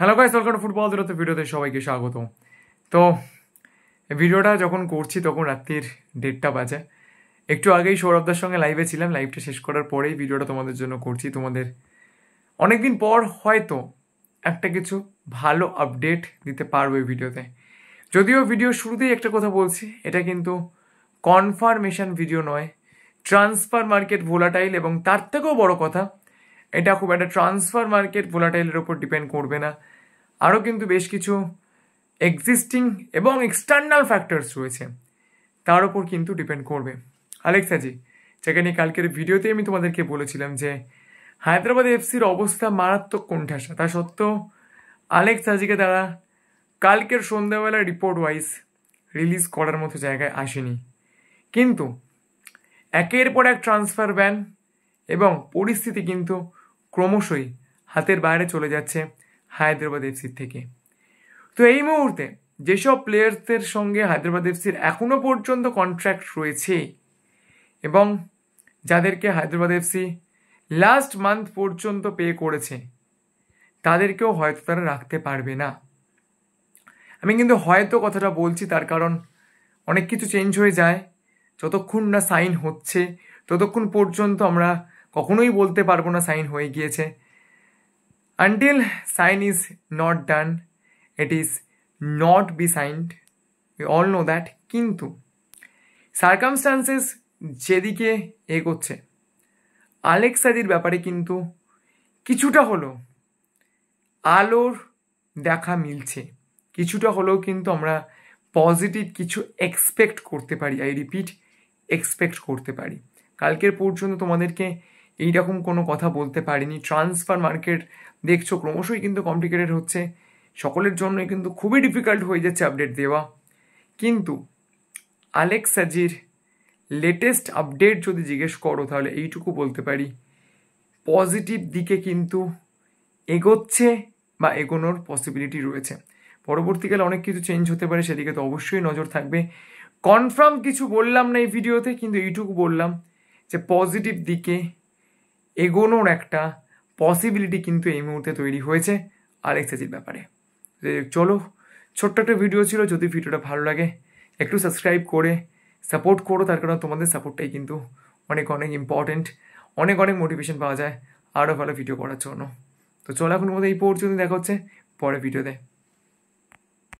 hello guys welcome to football দূরত ভিডিওতে সবাইকে স্বাগত তো ভিডিওটা যখন করছি তখন রাত্রির দেড়টা বাজে একটু আগেই সৌরভদার সঙ্গে লাইভে ছিলাম লাইভটা শেষ করার পরেই ভিডিওটা তোমাদের জন্য করছি তোমাদের অনেকদিন পর হয়তো একটা কিছু ভালো আপডেট দিতে পারবো এই ভিডিওতে যদিও ভিডিও শুরুতেই একটা কথা বলছি এটা কিন্তু কনফার্মেশন ভিডিও নয় ট্রান্সফার মার্কেট ভোলাটাইল এবং তার থেকেও বড় কথা এটা খুব একটা ট্রান্সফার মার্কেট ভোলাটাইলের ওপর ডিপেন্ড করবে না আরও কিন্তু বেশ কিছু এক্সিস্টিং এবং এক্সটার্নাল ফ্যাক্টরস রয়েছে তার ওপর কিন্তু ডিপেন্ড করবে আলেক্সাজি যেখানে কালকের ভিডিওতে আমি তোমাদেরকে বলেছিলাম যে হায়দ্রাবাদ এফসির অবস্থা মারাত্মক কোণঠাসা তা সত্ত্বেও আলেক্সাজিকে তারা কালকের সন্ধ্যাবেলা রিপোর্ট ওয়াইজ রিলিজ করার মতো জায়গায় আসেনি কিন্তু একের পর এক ট্রান্সফার ব্যান এবং পরিস্থিতি কিন্তু ক্রমশই হাতের বাইরে চলে যাচ্ছে হায়দ্রাবাদ এফসির থেকে তো এই মুহূর্তে যেসব প্লেয়ার্সদের সঙ্গে হায়দ্রাবাদ এফসির এখনও পর্যন্ত কন্ট্রাক্ট রয়েছে এবং যাদেরকে হায়দ্রাবাদ এফসি লাস্ট মান্থ পর্যন্ত পে করেছে তাদেরকেও হয়তো তারা রাখতে পারবে না আমি কিন্তু হয়তো কথাটা বলছি তার কারণ অনেক কিছু চেঞ্জ হয়ে যায় যতক্ষণ না সাইন হচ্ছে ততক্ষণ পর্যন্ত আমরা কখনোই বলতে পারবো না সাইন হয়ে গিয়েছে until sign is not done it is not be signed we all know that কিন্তু সার্কামস্টান্সেস যেদিকে এগোচ্ছে আলেক্সাদির ব্যাপারে কিন্তু কিছুটা হলো আলোর দেখা মিলছে কিছুটা হলেও কিন্তু আমরা পজিটিভ কিছু এক্সপেক্ট করতে পারি আই রিপিট এক্সপেক্ট করতে পারি কালকের পর্যন্ত তোমাদেরকে এই রকম কোনো কথা বলতে পারিনি ট্রান্সফার মার্কেট দেখছো ক্রমশই কিন্তু কমপ্লিকেটেড হচ্ছে সকলের জন্য কিন্তু খুবই ডিফিকাল্ট হয়ে যাচ্ছে আপডেট দেওয়া কিন্তু আলেক্সাজির লেটেস্ট আপডেট যদি জিজ্ঞেস করো তাহলে এইটুকু বলতে পারি পজিটিভ দিকে কিন্তু এগোচ্ছে বা এগোনোর পসিবিলিটি রয়েছে পরবর্তীকালে অনেক কিছু চেঞ্জ হতে পারে সেদিকে তো অবশ্যই নজর থাকবে কনফার্ম কিছু বললাম না এই ভিডিওতে কিন্তু এইটুকু বললাম যে পজিটিভ দিকে এগোনোর একটা পসিবিলিটি কিন্তু এই মুহূর্তে তৈরি হয়েছে আর এক্সারসাইজের ব্যাপারে চলো ছোট্ট একটা ভিডিও ছিল যদি ভিডিওটা ভালো লাগে একটু সাবস্ক্রাইব করে সাপোর্ট করো তার কারণে তোমাদের সাপোর্টটাই কিন্তু অনেক অনেক ইম্পর্টেন্ট অনেক অনেক মোটিভেশন পাওয়া যায় আরও ভালো ভিডিও করার জন্য তো চলো এখন মধ্যে এই পর্যন্ত দেখা হচ্ছে পরে ভিডিওতে